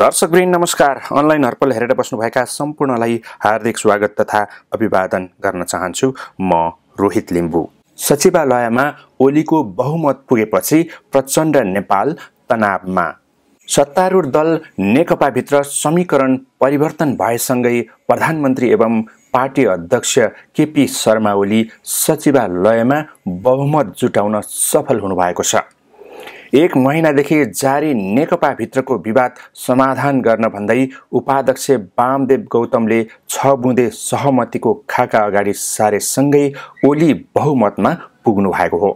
दर्शक नमस्कार अनलाइन हर्पल हेरेर बस्नुभएका सम्पूर्णलाई हार्दिक स्वागत तथा अभिवादन गर्न चाहन्छु म रोहित लिम्बू सचिवालयमा ओलीको बहुमत पुगेपछि प्रचण्ड नेपाल तनावमा सत्तारूढ दल नेकपाभित्र समीकरण परिवर्तन भएसँगै प्रधानमन्त्री एवं पार्टी अध्यक्ष केपी शर्मा ओली सचिवालयमा बहुमत जुटाउन सफल हुनुभएको छ एक महिनादेखि जारी नेकपाभित्रको विवाद समाधान गर्न भन्दै उपाध्यक्ष वामदेव गौतमले छ बुँदे सहमतिको खाका अगाडि सारेसँगै ओली बहुमतमा पुग्नु भएको हो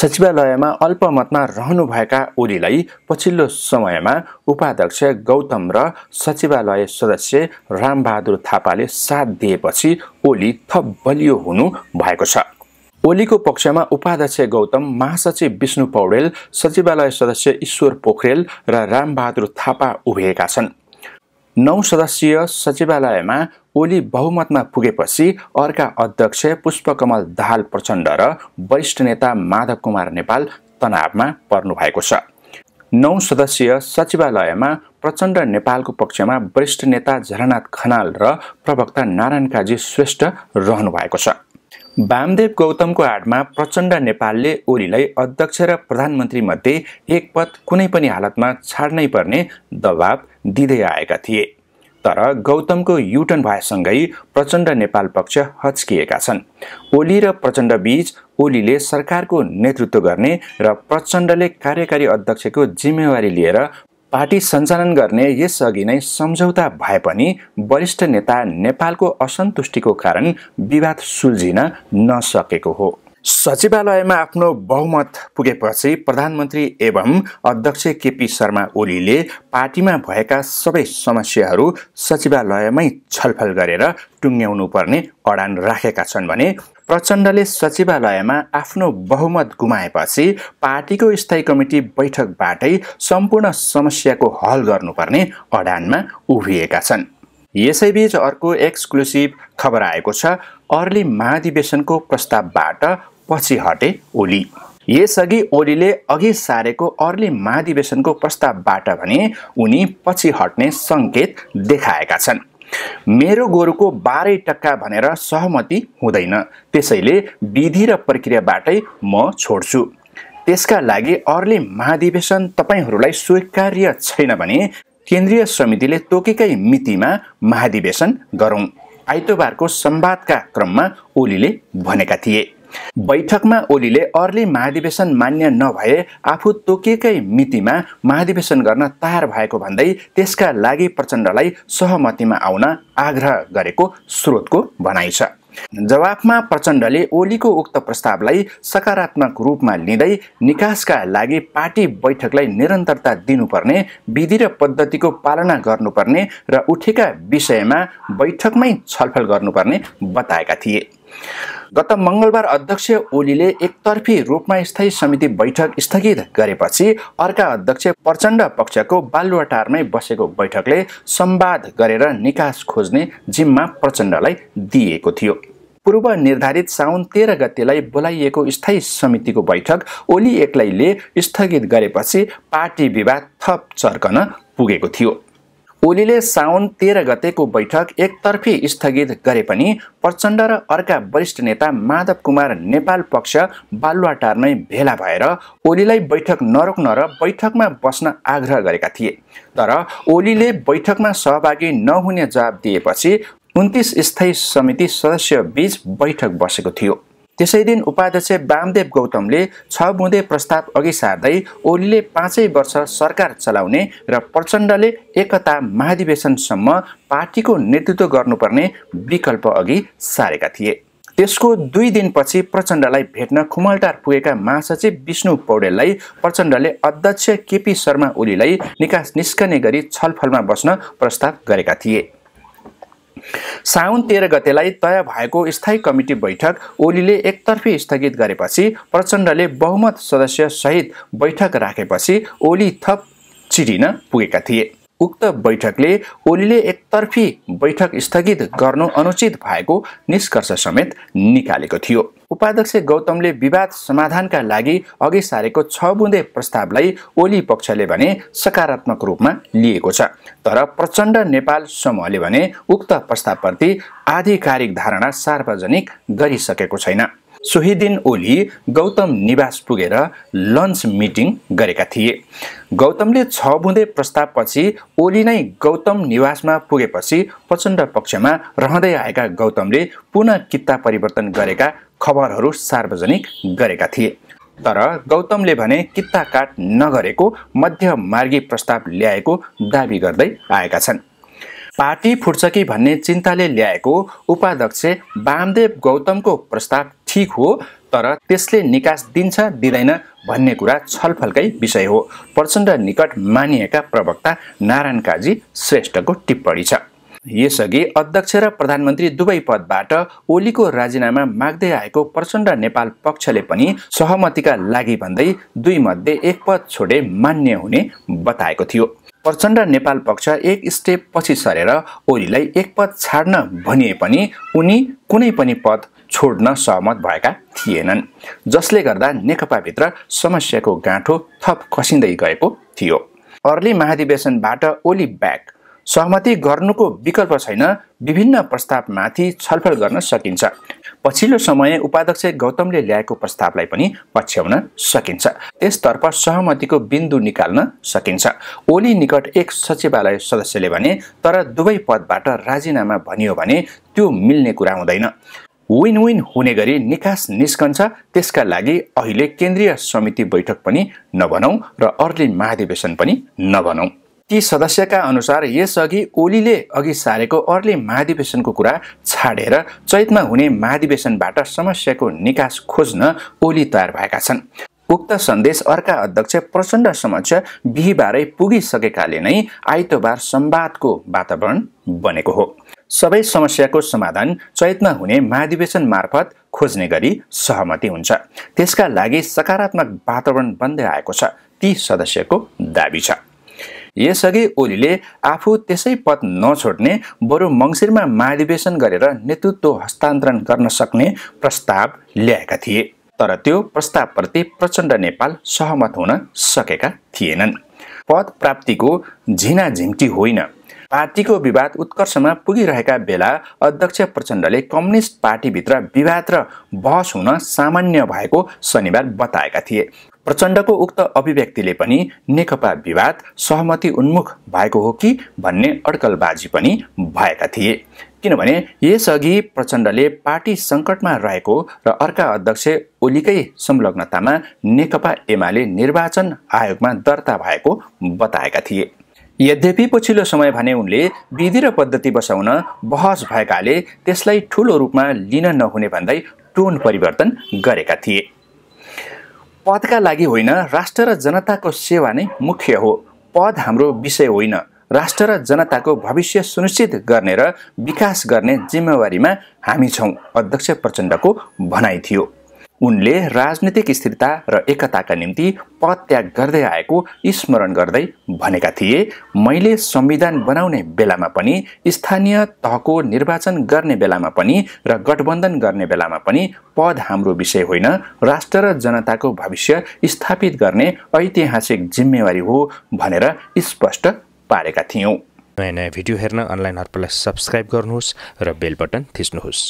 सचिवालयमा अल्पमतमा रहनुभएका ओलीलाई पछिल्लो समयमा उपाध्यक्ष गौतम र सचिवालय सदस्य रामबहादुर थापाले साथ दिएपछि ओली थप बलियो हुनु भएको छ ओलीको पक्षमा उपाध्यक्ष गौतम महासचिव विष्णु पौडेल सचिवालय सदस्य ईश्वर पोखरेल र रामबहादुर थापा उभिएका छन् नौ सदस्यीय सचिवालयमा ओली बहुमतमा पुगेपछि अर्का अध्यक्ष पुष्पकमल दाहाल प्रचण्ड र वरिष्ठ नेता माधव कुमार नेपाल तनावमा पर्नु भएको छ नौ सदस्यीय सचिवालयमा प्रचण्ड नेपालको पक्षमा वरिष्ठ नेता झरनाथ खनाल र प्रवक्ता नारायण काजी श्रेष्ठ रहनु भएको छ वामदेव गौतमको आडमा प्रचण्ड नेपालले ओलीलाई अध्यक्ष र प्रधानमन्त्रीमध्ये एक पद कुनै पनि हालतमा छाड्नै पर्ने दबाब दिँदै आएका थिए तर गौतमको युटर्न भएसँगै प्रचण्ड नेपाल पक्ष हच्किएका छन् ओली र प्रचण्ड बीच ओलीले सरकारको नेतृत्व गर्ने र प्रचण्डले कार्यकारी अध्यक्षको जिम्मेवारी लिएर पार्टी सञ्चालन गर्ने यसअघि नै सम्झौता भए पनि वरिष्ठ नेता नेपालको असन्तुष्टिको कारण विवाद सुल्झिन नसकेको हो सचिवालयमा आफ्नो बहुमत पुगेपछि प्रधानमन्त्री एवं अध्यक्ष केपी शर्मा ओलीले पार्टीमा भएका सबै समस्याहरू सचिवालयमै छलफल गरेर टुङ्ग्याउनु पर्ने अडान राखेका छन् भने प्रचण्डले सचिवालयमा आफ्नो बहुमत गुमाएपछि पार्टीको स्थायी कमिटी बैठकबाटै सम्पूर्ण समस्याको हल गर्नुपर्ने अडानमा उभिएका छन् यसैबीच अर्को एक्सक्लुसिभ खबर आएको छ अर्ली महाधिवेशनको प्रस्तावबाट पछि हटे ओली यसअघि ओलीले अघि सारेको अर्ली महाधिवेशनको प्रस्तावबाट भने उनी पछि हट्ने सङ्केत देखाएका छन् मेरो गोरुको बाह्रै टक्का भनेर सहमति हुँदैन त्यसैले विधि र प्रक्रियाबाटै म छोड्छु त्यसका लागि अर्ली महाधिवेशन तपाईँहरूलाई स्वीकार्य छैन भने केन्द्रीय समितिले तोकेकै मितिमा महाधिवेशन गरौँ आइतबारको संवादका क्रममा ओलीले भनेका थिए बैठकमा ओलीले अर्ली महाधिवेशन मान्य नभए आफू तोकिएकै मितिमा महाधिवेशन गर्न तयार भएको भन्दै त्यसका लागि प्रचण्डलाई सहमतिमा आउन आग्रह गरेको स्रोतको भनाइ छ जवाफमा प्रचण्डले ओलीको उक्त प्रस्तावलाई सकारात्मक रूपमा लिँदै निकासका लागि पार्टी बैठकलाई निरन्तरता दिनुपर्ने विधि र पद्धतिको पालना गर्नुपर्ने र उठेका विषयमा बैठकमै छलफल गर्नुपर्ने बताएका थिए गत मङ्गलबार अध्यक्ष ओलीले एकतर्फी रूपमा स्थायी समिति बैठक स्थगित गरेपछि अर्का अध्यक्ष प्रचण्ड पक्षको बालुवाटारमै बसेको बैठकले सम्वाद गरेर निकास खोज्ने जिम्मा प्रचण्डलाई दिएको थियो पूर्व निर्धारित साउन तेह्र गतिलाई बोलाइएको स्थायी समितिको बैठक ओली एक्लैले स्थगित गरेपछि पार्टी विवाद थप चर्कन पुगेको थियो ओलीले साउन तेह्र गतेको बैठक एकतर्फी स्थगित गरे पनि प्रचण्ड र अर्का वरिष्ठ नेता माधव कुमार नेपाल पक्ष बालुवाटारमै भेला भएर ओलीलाई बैठक नरोक्न र बैठकमा बस्न आग्रह गरेका थिए तर ओलीले बैठकमा सहभागी नहुने जवाब दिएपछि उन्तिस स्थायी समिति बीच बैठक बसेको थियो त्यसै दिन उपाध्यक्ष वामदेव गौतमले छ बुँदे प्रस्ताव अघि सार्दै ओलीले पाँचै वर्ष सरकार चलाउने र प्रचण्डले एकता महाधिवेशनसम्म पार्टीको नेतृत्व गर्नुपर्ने विकल्प अघि सारेका थिए त्यसको दुई दिनपछि प्रचण्डलाई भेट्न खुमलटार पुगेका महासचिव विष्णु पौडेललाई प्रचण्डले अध्यक्ष केपी शर्मा ओलीलाई निकास निस्कने गरी छलफलमा बस्न प्रस्ताव गरेका थिए साउन तेह्र गतेलाई तय भएको स्थायी कमिटी बैठक ओलीले एकतर्फी स्थगित गरेपछि प्रचण्डले बहुमत सदस्यसहित बैठक राखेपछि ओली थप चिरिन पुगेका थिए उक्त बैठकले ओलीले एकतर्फी बैठक स्थगित गर्नु अनुचित भएको निष्कर्ष समेत निकालेको थियो उपाध्यक्ष गौतमले विवाद समाधानका लागि अघि सारेको छ बुँदे प्रस्तावलाई ओली पक्षले भने सकारात्मक रूपमा लिएको छ तर प्रचण्ड नेपाल समूहले भने उक्त प्रस्तावप्रति आधिकारिक धारणा सार्वजनिक गरिसकेको छैन सोहीदिन ओली गौतम निवास पुगेर लन्च मिटिङ गरेका थिए गौतमले छ बुँदे प्रस्तावपछि ओली नै गौतम निवासमा पुगेपछि प्रचण्ड पक्षमा रहँदै आएका गौतमले पुनः किता परिवर्तन गरेका खबरहरू सार्वजनिक गरेका थिए तर गौतमले भने किता काट नगरेको मध्यमार्गी प्रस्ताव ल्याएको दावी गर्दै आएका छन् पार्टी फुट्छ कि भन्ने चिन्ताले ल्याएको उपाध्यक्ष वामदेव गौतमको प्रस्ताव ठिक हो तर त्यसले निकास दिन्छ दिँदैन भन्ने कुरा छलफलकै विषय हो प्रचण्ड निकट मानिएका प्रवक्ता नारायण काजी श्रेष्ठको टिप्पणी छ यसअघि अध्यक्ष र प्रधानमन्त्री दुवै पदबाट ओलीको राजीनामा माग्दै आएको प्रचण्ड नेपाल पक्षले पनि सहमतिका लागि भन्दै दुई मध्ये एक पद छोडे मान्य हुने बताएको थियो प्रचण्ड नेपाल पक्ष एक स्टेप पछि सरेर ओलीलाई एक पद छाड्न भनिए पनि उनी कुनै पनि पद छोड्न सहमत भएका थिएनन् जसले गर्दा नेकपाभित्र समस्याको गाँठो थप खसिँदै गएको थियो अर्ली महाधिवेशनबाट ओली ब्याक सहमति गर्नुको विकल्प छैन विभिन्न प्रस्तावमाथि छलफल गर्न सकिन्छ पछिल्लो समय उपाध्यक्ष गौतमले ल्याएको प्रस्तावलाई पनि पछ्याउन सकिन्छ त्यसतर्फ सहमतिको बिन्दु निकाल्न सकिन्छ ओली निकट एक सचिवालय सदस्यले भने तर दुवै पदबाट राजीनामा भनियो भने त्यो मिल्ने कुरा हुँदैन विन विन हुने गरी निकास निस्कन्छ त्यसका लागि अहिले केन्द्रीय समिति बैठक पनि नभनौँ र अर्ली महाधिवेशन पनि नभनौँ ती सदस्यका अनुसार यसअघि ओलीले अघि सारेको अर्ली महाधिवेशनको कुरा छाडेर चैतमा हुने महाधिवेशनबाट समस्याको निकास खोज्न ओली तयार भएका छन् उक्त सन्देश अर्का अध्यक्ष प्रचण्ड समक्ष बिहिबारै पुगिसकेकाले नै आइतबार संवादको वातावरण बनेको हो सबै समस्याको समाधान चैतमा हुने महाधिवेशन मार्फत खोज्ने गरी सहमति हुन्छ त्यसका लागि सकारात्मक वातावरण बन्दै आएको छ ती सदस्यको दावी छ यसअघि ओलीले आफू त्यसै पद नछोड्ने बरु मङ्सिरमा महाधिवेशन गरेर नेतृत्व हस्तान्तरण गर्न सक्ने प्रस्ताव ल्याएका थिए तर त्यो प्रस्तावप्रति प्रचण्ड नेपाल सहमत हुन सकेका थिएनन् पद प्राप्तिको झिना झिनाझिम्टी होइन पार्टीको विवाद उत्कर्षमा पुगिरहेका बेला अध्यक्ष प्रचण्डले कम्युनिस्ट पार्टीभित्र विवाद र बहस हुन सामान्य भएको शनिबार बताएका थिए प्रचण्डको उक्त अभिव्यक्तिले पनि नेकपा विवाद सहमति उन्मुख भएको हो कि भन्ने अड्कलबाजी पनि भएका थिए किनभने यसअघि प्रचण्डले पार्टी सङ्कटमा रहेको र अर्का अध्यक्ष ओलीकै संलग्नतामा नेकपा एमाले निर्वाचन आयोगमा दर्ता भएको बताएका थिए यद्यपि पछिल्लो समय भने उनले विधि र पद्धति बसाउन बहस भएकाले त्यसलाई ठुलो रूपमा लिन नहुने भन्दै टोन परिवर्तन गरेका थिए पदका लागि होइन राष्ट्र र जनताको सेवा नै मुख्य हो पद हाम्रो विषय होइन राष्ट्र र जनताको भविष्य सुनिश्चित गर्ने र विकास गर्ने जिम्मेवारीमा हामी छौँ अध्यक्ष प्रचण्डको भनाइ थियो उनले राजनीतिक स्थिरता र एकताका निम्ति पदत्याग गर्दै आएको स्मरण गर्दै भनेका थिए मैले संविधान बनाउने बेलामा पनि स्थानीय तहको निर्वाचन गर्ने बेलामा पनि र गठबन्धन गर्ने बेलामा पनि पद हाम्रो विषय होइन राष्ट्र र जनताको भविष्य स्थापित गर्ने ऐतिहासिक जिम्मेवारी हो भनेर स्पष्ट पारेका थियौँ नयाँ नयाँ भिडियो हेर्न अनलाइन हर्पलाई सब्सक्राइब गर्नुहोस् र बेल बटन थिच्नुहोस्